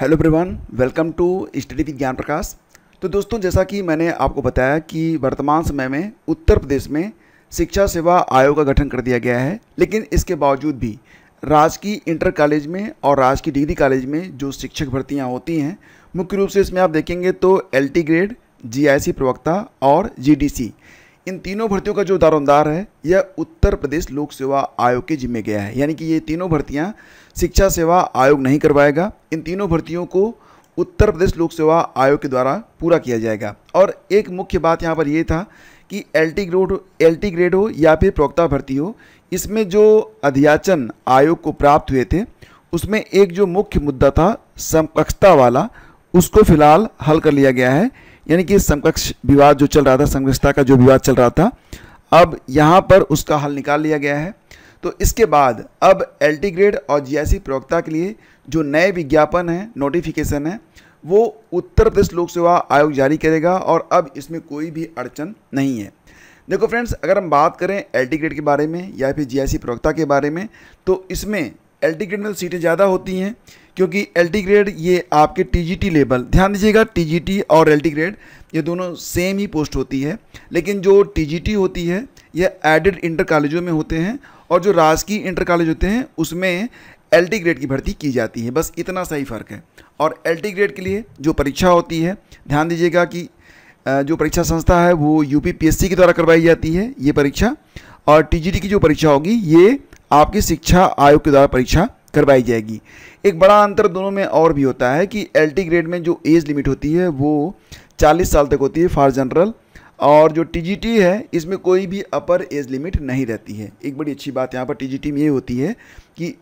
hello everyone welcome to study with Gyan Prakash तो दोस्तों जैसा कि मैंने आपको बताया कि वर्तमान समय में उत्तर प्रदेश में शिक्षा सेवा आयोग का गठन कर दिया गया है लेकिन इसके बावजूद भी राजकीय इंटर कॉलेज में और राजकीय डिग्री कॉलेज में जो शिक्षक भर्तियाँ होती हैं मुख्य रूप से इसमें आप देखेंगे तो एल ग्रेड जी प्रवक्ता और जी इन तीनों भर्तियों का जो दारोमदार है यह उत्तर प्रदेश लोक सेवा आयोग के जिम्मे गया है यानी कि ये तीनों भर्तियाँ शिक्षा सेवा आयोग नहीं करवाएगा इन तीनों भर्तियों को उत्तर प्रदेश लोक सेवा आयोग के द्वारा पूरा किया जाएगा और एक मुख्य बात यहाँ पर यह था कि L T grade L T grade हो या फिर प्रवक्ता भर्ती हो इसमें जो अध्याचन आयोग को प्राप्त हुए थे उसमें एक जो मुख्य मुद्दा था समकक्षता वाला उसको फिलहाल हल कर लिया गया है यानी कि समकक्ष विवाद जो चल रहा था समकक्षता का जो विवाद चल रहा था अब यहाँ पर उसका हल निकाल लिया गया है तो इसके बाद अब एल ग्रेड और जीआईसी प्रवक्ता के लिए जो नए विज्ञापन हैं नोटिफिकेशन है वो उत्तर प्रदेश लोक सेवा आयोग जारी करेगा और अब इसमें कोई भी अड़चन नहीं है देखो फ्रेंड्स अगर हम बात करें एल ग्रेड के बारे में या फिर सी प्रवक्ता के बारे में तो इसमें एल ग्रेड में तो सीटें ज़्यादा होती हैं क्योंकि एल ग्रेड ये आपके टी लेवल ध्यान दीजिएगा टी और एल ग्रेड ये दोनों सेम ही पोस्ट होती है लेकिन जो टी होती है ये एडेड इंटर कॉलेजों में होते हैं और जो राजकीय इंटर कॉलेज होते हैं उसमें एल ग्रेड की भर्ती की जाती है बस इतना सही फ़र्क है और एल ग्रेड के लिए जो परीक्षा होती है ध्यान दीजिएगा कि जो परीक्षा संस्था है वो यू पी के द्वारा करवाई जाती है ये परीक्षा और टी की जो परीक्षा होगी ये आपकी शिक्षा आयोग के द्वारा परीक्षा करवाई जाएगी एक बड़ा अंतर दोनों में और भी होता है कि एल ग्रेड में जो एज लिमिट होती है वो चालीस साल तक होती है फॉर जनरल और जो टी है इसमें कोई भी अपर एज लिमिट नहीं रहती है एक बड़ी अच्छी बात यहाँ पर टी में ये होती है कि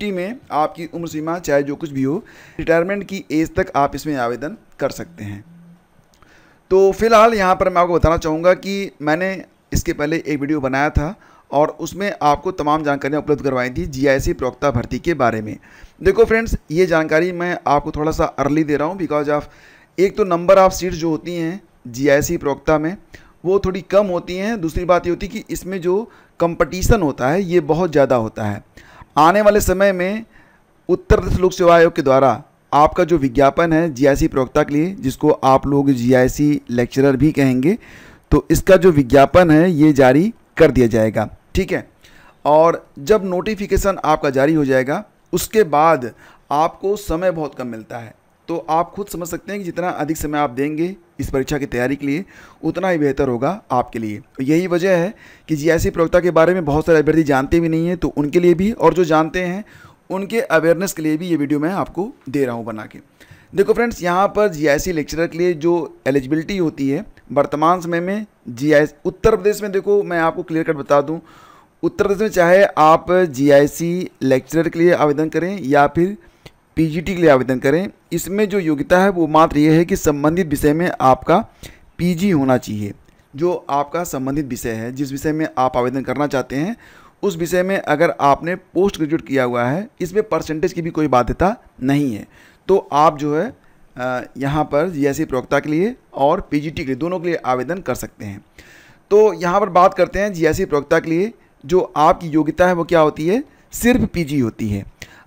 टी में आपकी उम्र सीमा चाहे जो कुछ भी हो रिटायरमेंट की एज तक आप इसमें आवेदन कर सकते हैं तो फिलहाल यहाँ पर मैं आपको बताना चाहूँगा कि मैंने इसके पहले एक वीडियो बनाया था और उसमें आपको तमाम जानकारियाँ उपलब्ध करवाई थी जीआईसी प्रवक्ता भर्ती के बारे में देखो फ्रेंड्स ये जानकारी मैं आपको थोड़ा सा अर्ली दे रहा हूँ बिकॉज ऑफ एक तो नंबर ऑफ सीट जो होती हैं जीआईसी प्रवक्ता में वो थोड़ी कम होती हैं दूसरी बात ये होती है कि इसमें जो कंपटीशन होता है ये बहुत ज़्यादा होता है आने वाले समय में उत्तर प्रदेश लोक सेवा आयोग के द्वारा आपका जो विज्ञापन है जी प्रवक्ता के लिए जिसको आप लोग जी लेक्चरर भी कहेंगे तो इसका जो विज्ञापन है ये जारी कर दिया जाएगा ठीक है और जब नोटिफिकेशन आपका जारी हो जाएगा उसके बाद आपको समय बहुत कम मिलता है तो आप खुद समझ सकते हैं कि जितना अधिक समय आप देंगे इस परीक्षा की तैयारी के लिए उतना ही बेहतर होगा आपके लिए तो यही वजह है कि ऐसी प्रवक्ता के बारे में बहुत सारे अभ्यर्थी जानते भी नहीं हैं तो उनके लिए भी और जो जानते हैं उनके अवेयरनेस के लिए भी ये वीडियो मैं आपको दे रहा हूँ बना के देखो फ्रेंड्स यहाँ पर जीआईसी लेक्चरर के लिए जो एलिजिबिलिटी होती है वर्तमान समय में आई उत्तर प्रदेश में देखो मैं आपको क्लियर कट बता दूँ उत्तर प्रदेश में चाहे आप जीआईसी लेक्चरर के लिए आवेदन करें या फिर पीजीटी के लिए आवेदन करें इसमें जो योग्यता है वो मात्र ये है कि संबंधित विषय में आपका जी होना चाहिए जो आपका संबंधित विषय है जिस विषय में आप आवेदन करना चाहते हैं उस विषय में अगर आपने पोस्ट ग्रेजुएट किया हुआ है इसमें परसेंटेज की भी कोई बाध्यता नहीं है तो आप जो है यहाँ पर जीएससी प्रवक्ता के लिए और पीजीटी के लिए दोनों के लिए आवेदन कर सकते हैं तो यहाँ पर बात करते हैं जीएससी प्रवक्ता के लिए जो आपकी योग्यता है वो क्या होती है सिर्फ पीजी होती है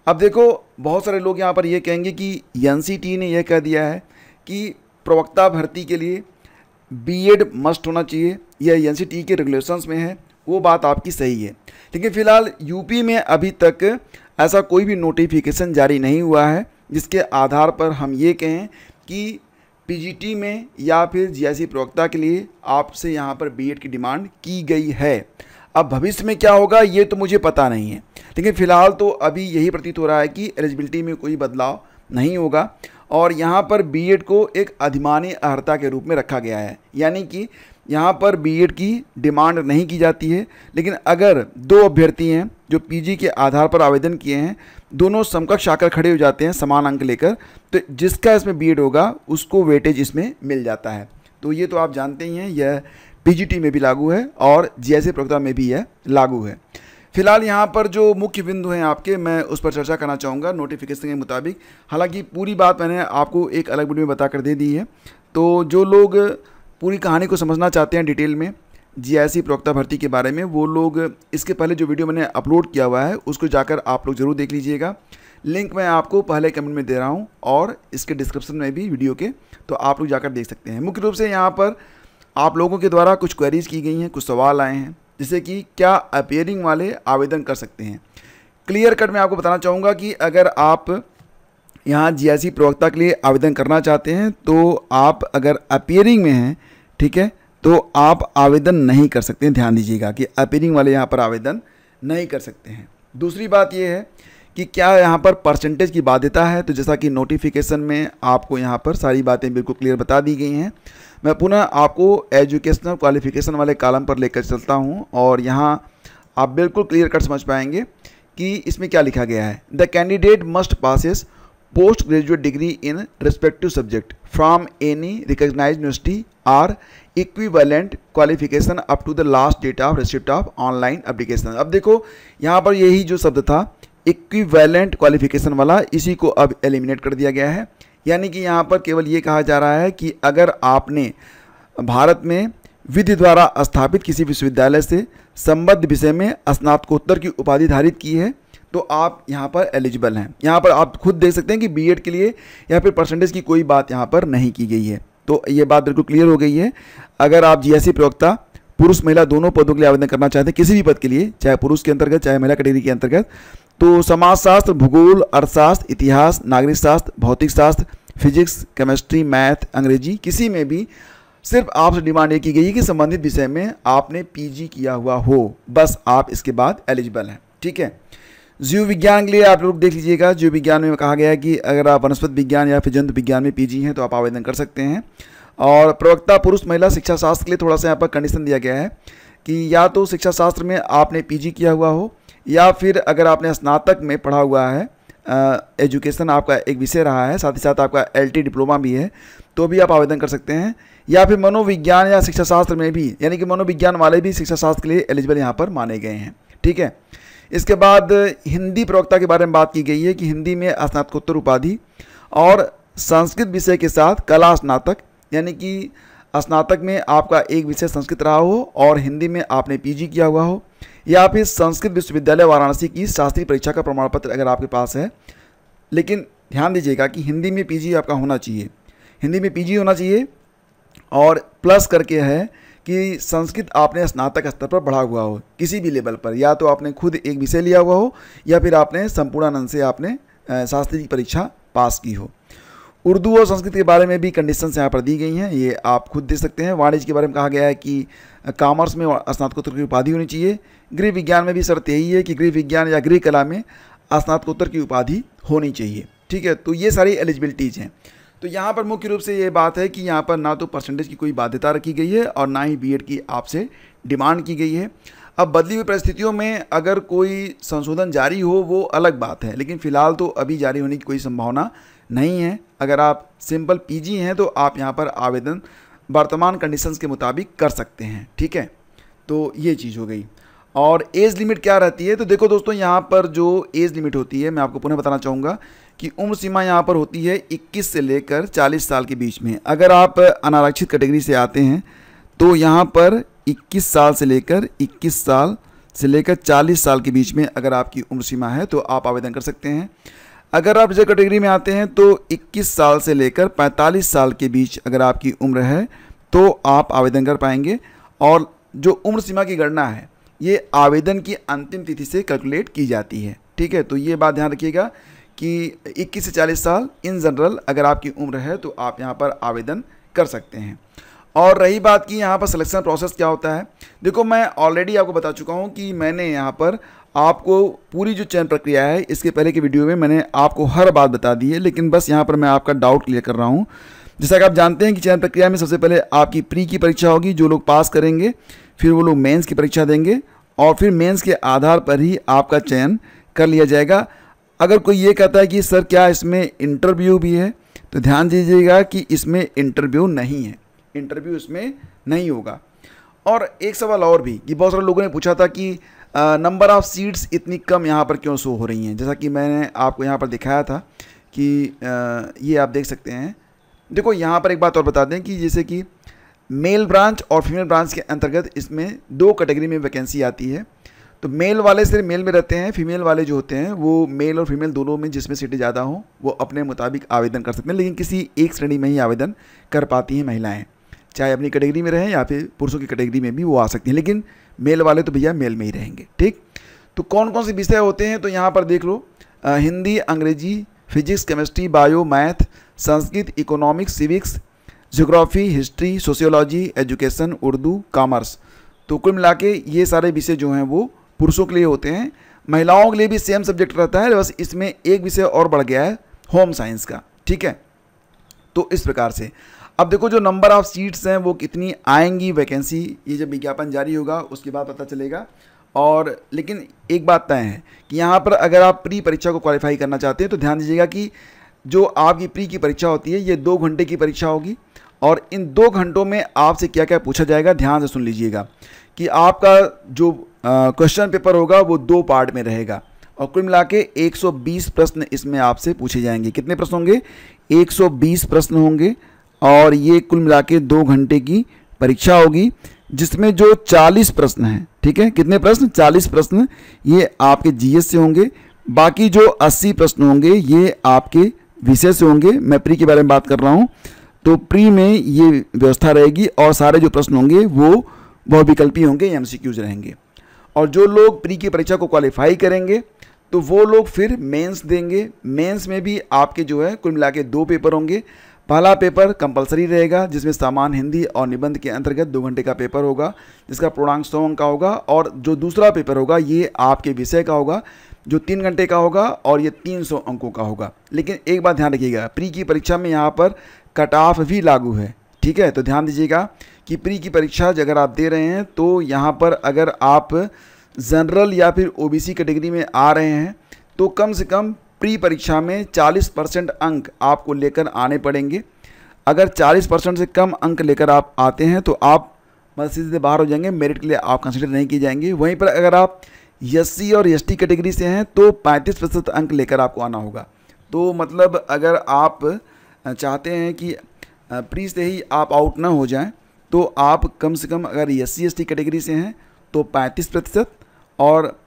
अब देखो बहुत सारे लोग यहाँ पर ये कहेंगे कि एन ने यह कह दिया है कि प्रवक्ता भर्ती के लिए बीएड मस्ट होना चाहिए यह एन के रेगुलेशंस में है वो बात आपकी सही है लेकिन फ़िलहाल यूपी में अभी तक ऐसा कोई भी नोटिफिकेशन जारी नहीं हुआ है जिसके आधार पर हम ये कहें कि पीजीटी में या फिर जीआईसी प्रवक्ता के लिए आपसे यहाँ पर बीएड की डिमांड की गई है अब भविष्य में क्या होगा ये तो मुझे पता नहीं है लेकिन फ़िलहाल तो अभी यही प्रतीत हो रहा है कि एलिजिबिलिटी में कोई बदलाव नहीं होगा और यहाँ पर बीएड को एक अधिमानी अर्ता के रूप में रखा गया है यानी कि यहाँ पर बीएड की डिमांड नहीं की जाती है लेकिन अगर दो अभ्यर्थी हैं जो पीजी के आधार पर आवेदन किए हैं दोनों समकक्ष आकर खड़े हो जाते हैं समान अंक लेकर तो जिसका इसमें बीएड होगा उसको वेटेज इसमें मिल जाता है तो ये तो आप जानते ही हैं यह पीजीटी में भी लागू है और जीएसए प्रोग्राम में भी यह लागू है फिलहाल यहाँ पर जो मुख्य बिंदु हैं आपके मैं उस पर चर्चा करना चाहूँगा नोटिफिकेशन के मुताबिक हालाँकि पूरी बात मैंने आपको एक अलग वीडियो में बता कर दे दी है तो जो लोग पूरी कहानी को समझना चाहते हैं डिटेल में जीआईसी प्रवक्ता भर्ती के बारे में वो लोग इसके पहले जो वीडियो मैंने अपलोड किया हुआ है उसको जाकर आप लोग ज़रूर देख लीजिएगा लिंक मैं आपको पहले कमेंट में दे रहा हूँ और इसके डिस्क्रिप्शन में भी वीडियो के तो आप लोग जाकर देख सकते हैं मुख्य रूप से यहाँ पर आप लोगों के द्वारा कुछ क्वेरीज की गई हैं कुछ सवाल आए हैं जैसे कि क्या अपेयरिंग वाले आवेदन कर सकते हैं क्लियर कट मैं आपको बताना चाहूँगा कि अगर आप यहाँ जीआईसी प्रवक्ता के लिए आवेदन करना चाहते हैं तो आप अगर अपियरिंग में हैं ठीक है तो आप आवेदन नहीं कर सकते ध्यान दीजिएगा कि अपियरिंग वाले यहाँ पर आवेदन नहीं कर सकते हैं दूसरी बात यह है कि क्या यहाँ पर परसेंटेज की बाध्यता है तो जैसा कि नोटिफिकेशन में आपको यहाँ पर सारी बातें बिल्कुल क्लियर बता दी गई हैं मैं पुनः आपको एजुकेशनल क्वालिफिकेशन वाले कालम पर लेकर चलता हूँ और यहाँ आप बिल्कुल क्लियर कट समझ पाएंगे कि इसमें क्या लिखा गया है the candidate must possess post graduate degree in respective subject from any recognise university or equivalent qualification up to the last date of receipt of online application अब देखो यहाँ पर यही जो शब्द था इक्विवेलेंट क्वालिफिकेशन वाला इसी को अब एलिमिनेट कर दिया गया है यानी कि यहाँ पर केवल ये कहा जा रहा है कि अगर आपने भारत में विधि द्वारा स्थापित किसी विश्वविद्यालय से संबद्ध विषय में स्नातकोत्तर की उपाधि धारित की है तो आप यहाँ पर एलिजिबल हैं यहाँ पर आप खुद देख सकते हैं कि बीएड के लिए या फिर परसेंटेज की कोई बात यहाँ पर नहीं की गई है तो ये बात बिल्कुल क्लियर हो गई है अगर आप जीएससी e प्रवक्ता पुरुष महिला दोनों पदों के लिए आवेदन करना चाहते हैं किसी भी पद के लिए चाहे पुरुष के अंतर्गत चाहे महिला कैटेगरी के अंतर्गत तो समाजशास्त्र भूगोल अर्थशास्त्र इतिहास नागरिक शास्त्र भौतिक शास्त्र फिजिक्स केमिस्ट्री मैथ अंग्रेजी किसी में भी सिर्फ आपसे डिमांड ये की गई है कि संबंधित विषय में आपने पीजी किया हुआ हो बस आप इसके बाद एलिजिबल हैं ठीक है जीव विज्ञान के लिए आप लोग देख लीजिएगा जीव विज्ञान में कहा गया है कि अगर आप वनस्पति विज्ञान या फिर जंतु विज्ञान में पीजी हैं तो आप आवेदन कर सकते हैं और प्रवक्ता पुरुष महिला शिक्षा शास्त्र के लिए थोड़ा सा यहाँ पर कंडीशन दिया गया है कि या तो शिक्षा शास्त्र में आपने पी किया हुआ हो या फिर अगर आपने स्नातक में पढ़ा हुआ है एजुकेशन आपका एक विषय रहा है साथ ही साथ आपका एल डिप्लोमा भी है तो भी आप आवेदन कर सकते हैं या फिर मनोविज्ञान या शिक्षा शास्त्र में भी यानी कि मनोविज्ञान वाले भी शिक्षा शास्त्र के लिए एलिजिबल यहाँ पर माने गए हैं ठीक है इसके बाद हिंदी प्रवक्ता के बारे में बात की गई है कि हिंदी में स्नातकोत्तर उपाधि और संस्कृत विषय के साथ कला स्नातक यानी कि स्नातक में आपका एक विषय संस्कृत रहा हो और हिंदी में आपने पीजी किया हुआ हो या फिर संस्कृत विश्वविद्यालय वाराणसी की शास्त्रीय परीक्षा का प्रमाण पत्र अगर आपके पास है लेकिन ध्यान दीजिएगा कि हिंदी में पीजी आपका होना चाहिए हिंदी में पीजी होना चाहिए और प्लस करके है कि संस्कृत आपने स्नातक स्तर पर पढ़ा हुआ हो किसी भी लेवल पर या तो आपने खुद एक विषय लिया हुआ हो या फिर आपने संपूर्णानंद से आपने शास्त्री की परीक्षा पास की हो उर्दू और संस्कृत के बारे में भी कंडीशंस यहाँ पर दी गई हैं ये आप खुद दे सकते हैं वाणिज्य के बारे में कहा गया है कि कॉमर्स में स्नातकोत्तर की उपाधि होनी चाहिए गृह विज्ञान में भी शर्त यही है कि गृह विज्ञान या गृह कला में स्नातकोत्तर की उपाधि होनी चाहिए ठीक है तो ये सारी एलिजिबिलिटीज़ हैं तो यहाँ पर मुख्य रूप से ये बात है कि यहाँ पर ना तो परसेंटेज की कोई बाध्यता रखी गई है और ना ही बीएड की आपसे डिमांड की गई है अब बदली हुई परिस्थितियों में अगर कोई संशोधन जारी हो वो अलग बात है लेकिन फ़िलहाल तो अभी जारी होने की कोई संभावना नहीं है अगर आप सिंपल पी हैं तो आप यहाँ पर आवेदन वर्तमान कंडीशंस के मुताबिक कर सकते हैं ठीक है तो ये चीज़ हो गई और एज लिमिट क्या रहती है तो देखो दोस्तों यहाँ पर जो एज लिमिट होती है मैं आपको पुनः बताना चाहूँगा कि उम्र सीमा यहाँ पर होती है 21 से लेकर 40 साल के बीच में अगर आप अनारक्षित कैटेगरी से आते हैं तो यहाँ पर 21 साल से लेकर 21 साल से लेकर 40 साल के बीच में अगर आपकी उम्र सीमा है तो आप आवेदन कर सकते हैं अगर आप रिजर्व कैटेगरी में आते हैं तो 21 साल से लेकर 45 साल के बीच अगर आपकी उम्र है तो आप आवेदन कर पाएंगे और जो उम्र सीमा की गणना है ये आवेदन की अंतिम तिथि से कैलकुलेट की जाती है ठीक है तो ये बात ध्यान रखिएगा कि 21 से 40 साल इन जनरल अगर आपकी उम्र है तो आप यहाँ पर आवेदन कर सकते हैं और रही बात की यहाँ पर सिलेक्शन प्रोसेस क्या होता है देखो मैं ऑलरेडी आपको बता चुका हूँ कि मैंने यहाँ पर आपको पूरी जो चयन प्रक्रिया है इसके पहले की वीडियो में मैंने आपको हर बात बता दी है लेकिन बस यहाँ पर मैं आपका डाउट क्लियर कर रहा हूँ जैसा कि आप जानते हैं कि चयन प्रक्रिया में सबसे पहले आपकी प्री की परीक्षा होगी जो लोग पास करेंगे फिर वो लोग मेन्स की परीक्षा देंगे और फिर मेन्स के आधार पर ही आपका चयन कर लिया जाएगा अगर कोई ये कहता है कि सर क्या इसमें इंटरव्यू भी है तो ध्यान दीजिएगा कि इसमें इंटरव्यू नहीं है इंटरव्यू इसमें नहीं होगा और एक सवाल और भी कि बहुत सारे लोगों ने पूछा था कि नंबर ऑफ़ सीट्स इतनी कम यहाँ पर क्यों शो हो रही हैं जैसा कि मैंने आपको यहाँ पर दिखाया था कि आ, ये आप देख सकते हैं देखो यहाँ पर एक बात और बता दें कि जैसे कि मेल ब्रांच और फीमेल ब्रांच के अंतर्गत इसमें दो कैटेगरी में वैकेंसी आती है तो मेल वाले सिर्फ मेल में रहते हैं फीमेल वाले जो होते हैं वो मेल और फीमेल दोनों में जिसमें सीटें ज़्यादा हों वो अपने मुताबिक आवेदन कर सकते हैं लेकिन किसी एक श्रेणी में ही आवेदन कर पाती हैं महिलाएं चाहे अपनी कैटेगरी में रहें या फिर पुरुषों की कैटेगरी में भी वो आ सकती हैं लेकिन मेल वाले तो भैया मेल में ही रहेंगे ठीक तो कौन कौन से विषय होते हैं तो यहाँ पर देख लो हिंदी अंग्रेजी physics chemistry bio math Sanskrit economics civics geography history sociology education Urdu commerce तो कुल मिला के ये सारे विषय जो हैं वो पुरुषों के लिए होते हैं महिलाओं के लिए भी सेम सब्जेक्ट रहता है बस इसमें एक विषय और बढ़ गया है होम साइंस का ठीक है तो इस प्रकार से अब देखो जो नंबर ऑफ़ सीट्स हैं वो कितनी आएंगी वैकेंसी ये जब विज्ञापन जारी होगा उसके बाद पता चलेगा और लेकिन एक बात तय है कि यहाँ पर अगर आप प्री परीक्षा को क्वालिफाई करना चाहते हैं तो ध्यान दीजिएगा कि जो आपकी प्री की परीक्षा होती है ये दो घंटे की परीक्षा होगी और इन दो घंटों में आपसे क्या क्या पूछा जाएगा ध्यान से सुन लीजिएगा कि आपका जो क्वेश्चन पेपर होगा वो दो पार्ट में रहेगा और कुल मिला के 120 प्रश्न इसमें आपसे पूछे जाएंगे कितने प्रश्न होंगे 120 प्रश्न होंगे और ये कुल मिला के दो घंटे की परीक्षा होगी जिसमें जो 40 प्रश्न हैं ठीक है कितने प्रश्न 40 प्रश्न ये आपके जीएस से होंगे बाकी जो 80 प्रश्न होंगे ये आपके विषय से होंगे मैं प्री के बारे में बात कर रहा हूँ तो प्री में ये व्यवस्था रहेगी और सारे जो प्रश्न होंगे वो बहुविकल्पी होंगे एम रहेंगे और जो लोग प्री की परीक्षा को क्वालिफाई करेंगे तो वो लोग फिर मेंस देंगे मेंस में भी आपके जो है कुल मिला के दो पेपर होंगे पहला पेपर कंपलसरी रहेगा जिसमें सामान हिंदी और निबंध के अंतर्गत दो घंटे का पेपर होगा जिसका पूर्णांक सौ अंक का होगा और जो दूसरा पेपर होगा ये आपके विषय का होगा जो तीन घंटे का होगा और ये तीन सौ अंकों का होगा लेकिन एक बात ध्यान रखिएगा प्री की परीक्षा में यहाँ पर कट ऑफ भी लागू है ठीक है तो ध्यान दीजिएगा कि प्री की परीक्षा अगर आप दे रहे हैं तो यहाँ पर अगर आप जनरल या फिर ओबीसी कैटेगरी में आ रहे हैं तो कम से कम प्री परीक्षा में 40 परसेंट अंक आपको लेकर आने पड़ेंगे अगर 40 परसेंट से कम अंक लेकर आप आते हैं तो आप मतलब सीधे बाहर हो जाएंगे मेरिट के लिए आप कंसिडर नहीं किए जाएंगे वहीं पर अगर आप एस और एस कैटेगरी से हैं तो पैंतीस प्रतिशत अंक लेकर आपको आना होगा तो मतलब अगर आप चाहते हैं कि प्री से ही आप आउट ना हो जाएं तो आप कम से कम अगर एस सी कैटेगरी से हैं तो पैंतीस प्रतिशत और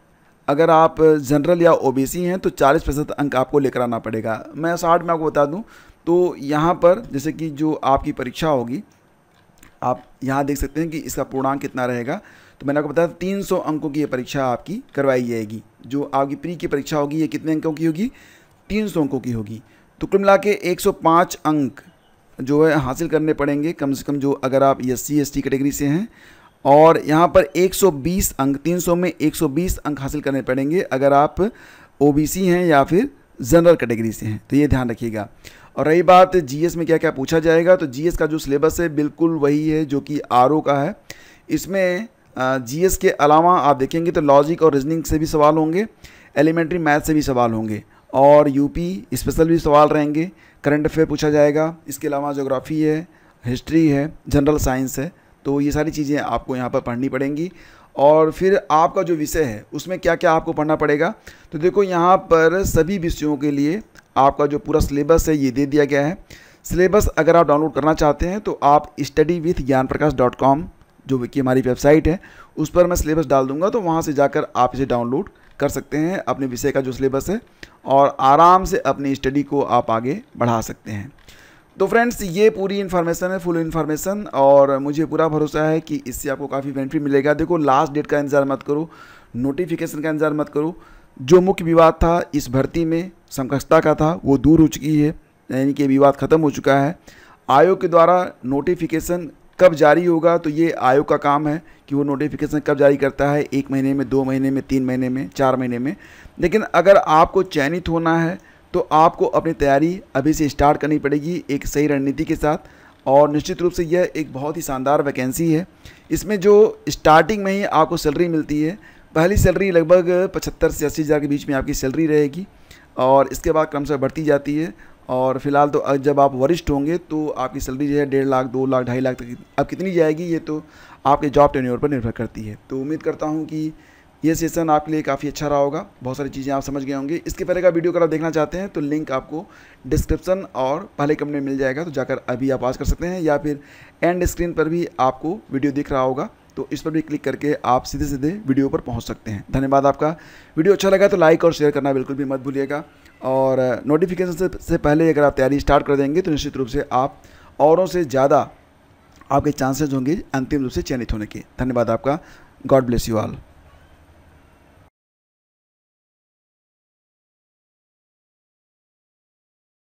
अगर आप जनरल या ओबीसी हैं तो 40 प्रतिशत अंक आपको लेकर आना पड़ेगा मैं साठ में आपको बता दूं तो यहाँ पर जैसे कि जो आपकी परीक्षा होगी आप यहाँ देख सकते हैं कि इसका पूर्णांक कितना रहेगा तो मैंने आपको बताया 300 अंकों की ये परीक्षा आपकी करवाई जाएगी जो आपकी प्री की परीक्षा होगी ये कितने अंकों की होगी तीन अंकों की होगी तो कुल मिला के अंक जो है हासिल करने पड़ेंगे कम से कम जो अगर आप एस सी कैटेगरी से हैं और यहाँ पर 120 अंक 300 में 120 अंक हासिल करने पड़ेंगे अगर आप ओबीसी हैं या फिर जनरल कैटेगरी से हैं तो ये ध्यान रखिएगा और रही बात जीएस में क्या क्या पूछा जाएगा तो जीएस का जो सिलेबस है बिल्कुल वही है जो कि आर का है इसमें जीएस के अलावा आप देखेंगे तो लॉजिक और रीजनिंग से भी सवाल होंगे एलिमेंट्री मैथ से भी सवाल होंगे और यूपी स्पेशल भी सवाल रहेंगे करंट अफेयर पूछा जाएगा इसके अलावा जोग्राफ़ी है हिस्ट्री है जनरल साइंस है तो ये सारी चीज़ें आपको यहाँ पर पढ़नी पड़ेंगी और फिर आपका जो विषय है उसमें क्या क्या आपको पढ़ना पड़ेगा तो देखो यहाँ पर सभी विषयों के लिए आपका जो पूरा सिलेबस है ये दे दिया गया है सिलेबस अगर आप डाउनलोड करना चाहते हैं तो आप स्टडी विथ ज्ञान प्रकाश डॉट कॉम जो कि हमारी वेबसाइट है उस पर मैं सिलेबस डाल दूंगा तो वहाँ से जाकर आप इसे डाउनलोड कर सकते हैं अपने विषय का जो सिलेबस है और आराम से अपनी स्टडी को आप आगे बढ़ा सकते हैं तो फ्रेंड्स ये पूरी इन्फॉर्मेशन है फुल इन्फॉर्मेशन और मुझे पूरा भरोसा है कि इससे आपको काफ़ी बेनिफिट मिलेगा देखो लास्ट डेट का इंतज़ार मत करो नोटिफिकेशन का इंतज़ार मत करो जो मुख्य विवाद था इस भर्ती में समकक्षता का था वो दूर हो चुकी है यानी कि विवाद ख़त्म हो चुका है आयोग के द्वारा नोटिफिकेशन कब जारी होगा तो ये आयोग का काम है कि वो नोटिफिकेशन कब जारी करता है एक महीने में दो महीने में तीन महीने में चार महीने में लेकिन अगर आपको चयनित होना है तो आपको अपनी तैयारी अभी से स्टार्ट करनी पड़ेगी एक सही रणनीति के साथ और निश्चित रूप से यह एक बहुत ही शानदार वैकेंसी है इसमें जो स्टार्टिंग में ही आपको सैलरी मिलती है पहली सैलरी लगभग पचहत्तर से अस्सी हज़ार के बीच में आपकी सैलरी रहेगी और इसके बाद क्रमशः बढ़ती जाती है और फिलहाल तो जब आप वरिष्ठ होंगे तो आपकी सैलरी जो है डेढ़ लाख दो लाख ढाई लाख तक अब कितनी जाएगी ये तो आपके जॉब टेन्योर पर निर्भर करती है तो उम्मीद करता हूँ कि ये सेशन आपके लिए काफ़ी अच्छा रहा होगा बहुत सारी चीज़ें आप समझ गए होंगे इसके पहले का वीडियो अगर आप देखना चाहते हैं तो लिंक आपको डिस्क्रिप्शन और पहले कमेंट में मिल जाएगा तो जाकर अभी आप आज कर सकते हैं या फिर एंड स्क्रीन पर भी आपको वीडियो दिख रहा होगा तो इस पर भी क्लिक करके आप सीधे सीधे वीडियो पर पहुँच सकते हैं धन्यवाद आपका वीडियो अच्छा लगा तो लाइक और शेयर करना बिल्कुल भी मत भूलिएगा और नोटिफिकेशन से, से पहले अगर आप तैयारी स्टार्ट कर देंगे तो निश्चित रूप से आप औरों से ज़्यादा आपके चांसेज होंगे अंतिम रूप से चयनित होने के धन्यवाद आपका गॉड ब्लेस यू ऑल